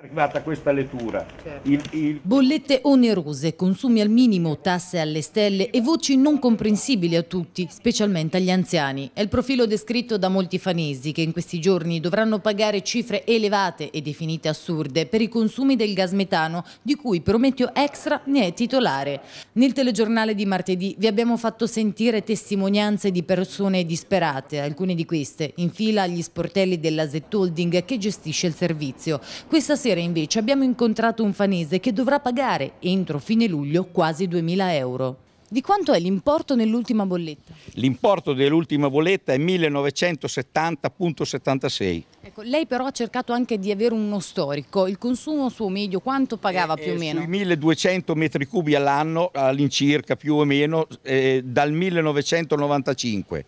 arrivata questa lettura. Certo. Il, il... Bollette onerose, consumi al minimo, tasse alle stelle e voci non comprensibili a tutti, specialmente agli anziani. È il profilo descritto da molti fanesi che in questi giorni dovranno pagare cifre elevate e definite assurde per i consumi del gas metano, di cui Prometeo Extra ne è titolare. Nel telegiornale di martedì vi abbiamo fatto sentire testimonianze di persone disperate, alcune di queste in fila agli sportelli della Z-Holding che gestisce il servizio. Questa sera sera invece abbiamo incontrato un fanese che dovrà pagare entro fine luglio quasi 2.000 euro. Di quanto è l'importo nell'ultima bolletta? L'importo dell'ultima bolletta è 1970.76. Ecco, lei però ha cercato anche di avere uno storico, il consumo suo medio quanto pagava eh, più o eh, meno? Sui 1200 metri cubi all'anno all'incirca più o meno eh, dal 1995.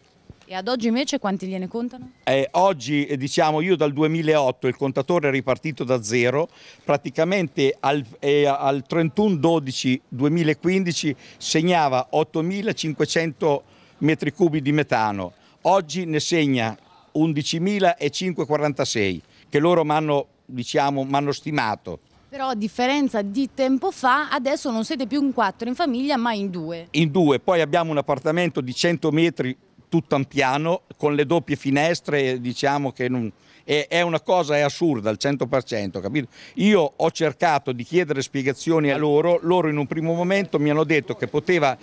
E ad oggi invece quanti gliene contano? Eh, oggi eh, diciamo io dal 2008 il contatore è ripartito da zero, praticamente al, eh, al 31-12-2015 segnava 8.500 metri cubi di metano, oggi ne segna 11.546 che loro mi hanno diciamo, stimato. Però a differenza di tempo fa, adesso non siete più in quattro in famiglia, ma in due. In due, poi abbiamo un appartamento di 100 metri tutto un piano con le doppie finestre, diciamo che non, è, è, una cosa è assurda al 100%, capito? Io ho cercato di chiedere spiegazioni a loro, loro in un primo momento mi hanno detto che poteva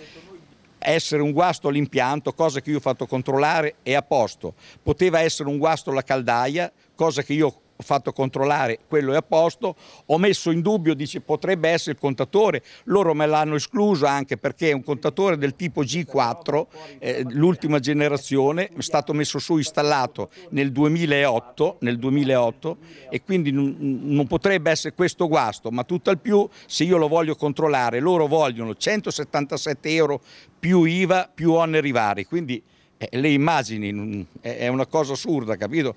essere un guasto all'impianto, cosa che io ho fatto controllare e a posto, poteva essere un guasto alla caldaia, cosa che io ho fatto controllare, quello è a posto, ho messo in dubbio, dice potrebbe essere il contatore, loro me l'hanno escluso anche perché è un contatore del tipo G4, eh, l'ultima generazione, è stato messo su, installato nel 2008, nel 2008 e quindi non potrebbe essere questo guasto, ma tutt'al più se io lo voglio controllare, loro vogliono 177 euro più IVA più oneri vari, quindi eh, le immagini, è una cosa assurda, capito?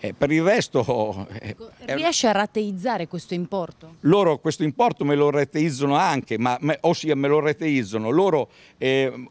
Eh, per il resto... Ecco, eh, Riesce a rateizzare questo importo? Loro questo importo me lo rateizzano anche, ma, ma, ossia me lo rateizzano loro eh,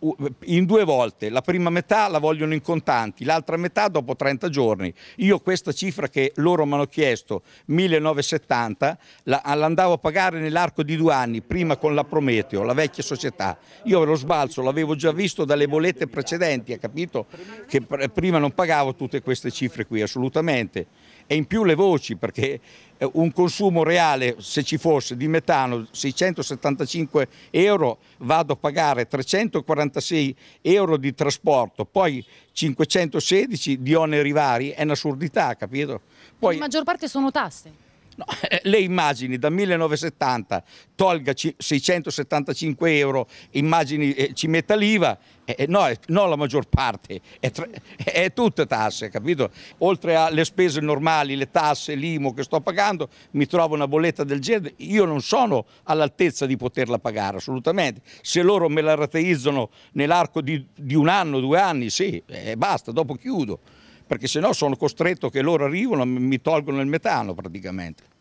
in due volte. La prima metà la vogliono in contanti, l'altra metà dopo 30 giorni. Io questa cifra che loro mi hanno chiesto, 1970, la, ah, l'andavo a pagare nell'arco di due anni, prima con la Prometeo, la vecchia società. Io lo sbalzo l'avevo già visto dalle bolette precedenti, ha capito? Che pr prima non pagavo tutte queste cifre qui, assolutamente sicuramente e in più le voci perché eh, un consumo reale se ci fosse di metano 675 euro vado a pagare 346 euro di trasporto poi 516 di oneri vari è un'assurdità capito? Poi, la maggior parte sono tasse No, eh, le immagini da 1970, tolga 675 euro, immagini eh, ci metta l'IVA, eh, eh no, no, la maggior parte, è, tre, è tutte tasse, capito? Oltre alle spese normali, le tasse, l'IMO che sto pagando, mi trovo una bolletta del genere, io non sono all'altezza di poterla pagare assolutamente. Se loro me la rateizzano nell'arco di, di, un anno, due anni, sì, eh, basta, dopo chiudo perché se no sono costretto che loro arrivano e mi tolgono il metano praticamente.